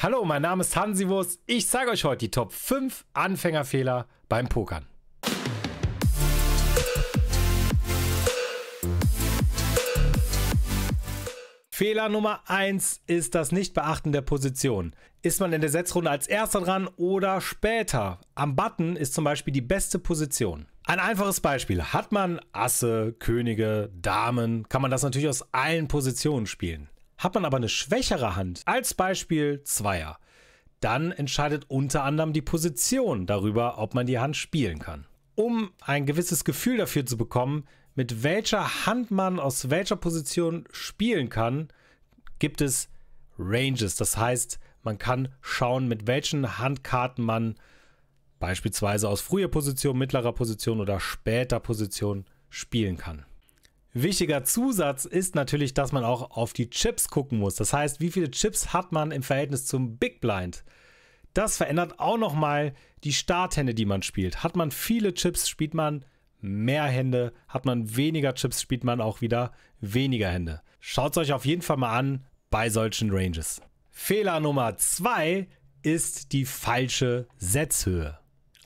Hallo, mein Name ist Hansi Wurst. Ich zeige euch heute die Top 5 Anfängerfehler beim Pokern. Fehler Nummer 1 ist das Nichtbeachten der Position. Ist man in der Setzrunde als erster dran oder später? Am Button ist zum Beispiel die beste Position. Ein einfaches Beispiel. Hat man Asse, Könige, Damen, kann man das natürlich aus allen Positionen spielen. Hat man aber eine schwächere Hand, als Beispiel Zweier, dann entscheidet unter anderem die Position darüber, ob man die Hand spielen kann. Um ein gewisses Gefühl dafür zu bekommen, mit welcher Hand man aus welcher Position spielen kann, gibt es Ranges. Das heißt, man kann schauen, mit welchen Handkarten man beispielsweise aus früher Position, mittlerer Position oder später Position spielen kann. Wichtiger Zusatz ist natürlich, dass man auch auf die Chips gucken muss. Das heißt, wie viele Chips hat man im Verhältnis zum Big Blind? Das verändert auch nochmal die Starthände, die man spielt. Hat man viele Chips, spielt man mehr Hände. Hat man weniger Chips, spielt man auch wieder weniger Hände. Schaut es euch auf jeden Fall mal an bei solchen Ranges. Fehler Nummer 2 ist die falsche Setzhöhe.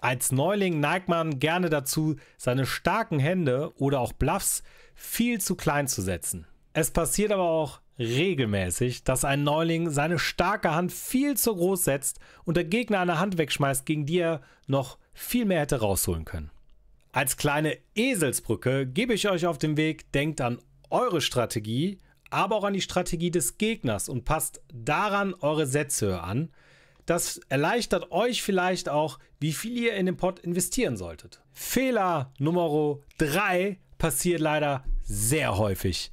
Als Neuling neigt man gerne dazu, seine starken Hände oder auch Bluffs viel zu klein zu setzen. Es passiert aber auch regelmäßig, dass ein Neuling seine starke Hand viel zu groß setzt und der Gegner eine Hand wegschmeißt, gegen die er noch viel mehr hätte rausholen können. Als kleine Eselsbrücke gebe ich euch auf den Weg, denkt an eure Strategie, aber auch an die Strategie des Gegners und passt daran eure Sätze an. Das erleichtert euch vielleicht auch, wie viel ihr in den Pot investieren solltet. Fehler Nummer 3 passiert leider sehr häufig.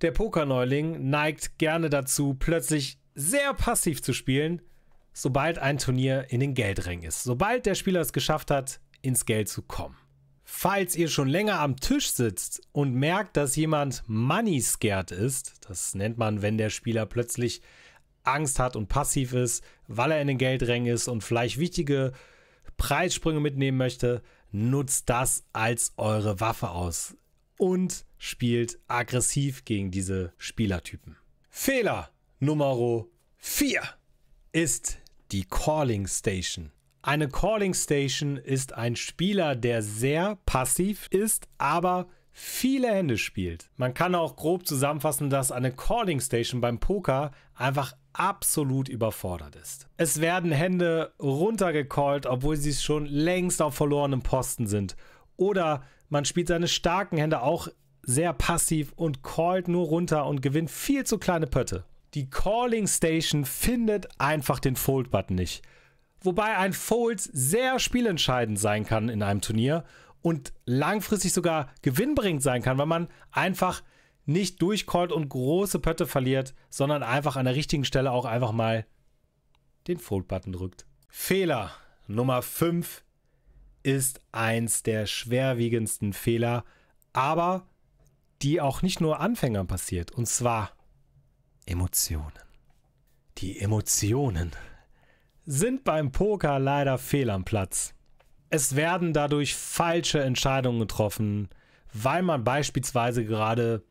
Der Pokerneuling neigt gerne dazu, plötzlich sehr passiv zu spielen, sobald ein Turnier in den Geldring ist. Sobald der Spieler es geschafft hat, ins Geld zu kommen. Falls ihr schon länger am Tisch sitzt und merkt, dass jemand money scared ist, das nennt man, wenn der Spieler plötzlich Angst hat und passiv ist, weil er in den Geldrängen ist und vielleicht wichtige Preissprünge mitnehmen möchte, nutzt das als eure Waffe aus und spielt aggressiv gegen diese Spielertypen. Fehler Nummer 4 ist die Calling Station. Eine Calling Station ist ein Spieler, der sehr passiv ist, aber viele Hände spielt. Man kann auch grob zusammenfassen, dass eine Calling Station beim Poker einfach absolut überfordert ist. Es werden Hände runtergecallt, obwohl sie schon längst auf verlorenem Posten sind. Oder man spielt seine starken Hände auch sehr passiv und callt nur runter und gewinnt viel zu kleine Pötte. Die Calling Station findet einfach den Fold-Button nicht. Wobei ein Fold sehr spielentscheidend sein kann in einem Turnier und langfristig sogar gewinnbringend sein kann, weil man einfach nicht durchcallt und große Pötte verliert, sondern einfach an der richtigen Stelle auch einfach mal den Fold-Button drückt. Fehler Nummer 5 ist eins der schwerwiegendsten Fehler, aber die auch nicht nur Anfängern passiert, und zwar Emotionen. Die Emotionen sind beim Poker leider fehl am Platz es werden dadurch falsche Entscheidungen getroffen, weil man beispielsweise gerade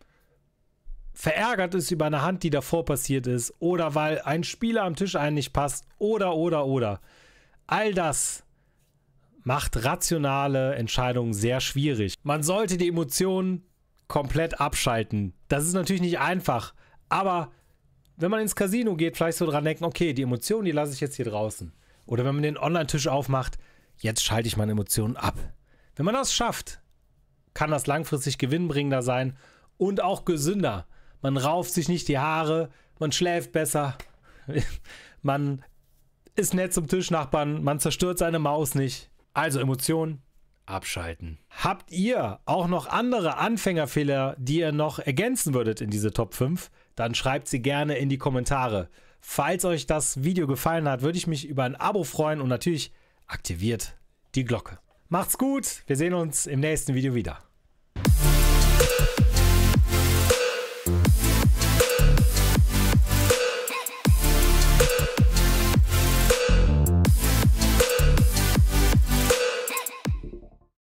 verärgert ist über eine Hand, die davor passiert ist, oder weil ein Spieler am Tisch einen nicht passt, oder, oder, oder. All das macht rationale Entscheidungen sehr schwierig. Man sollte die Emotionen komplett abschalten. Das ist natürlich nicht einfach, aber wenn man ins Casino geht, vielleicht so dran denken, okay, die Emotionen, die lasse ich jetzt hier draußen. Oder wenn man den Online-Tisch aufmacht, jetzt schalte ich meine Emotionen ab. Wenn man das schafft, kann das langfristig gewinnbringender sein und auch gesünder. Man rauft sich nicht die Haare, man schläft besser, man ist nett zum Tischnachbarn, man zerstört seine Maus nicht. Also Emotionen abschalten. Habt ihr auch noch andere Anfängerfehler, die ihr noch ergänzen würdet in diese Top 5? Dann schreibt sie gerne in die Kommentare. Falls euch das Video gefallen hat, würde ich mich über ein Abo freuen und natürlich aktiviert die Glocke. Macht's gut, wir sehen uns im nächsten Video wieder.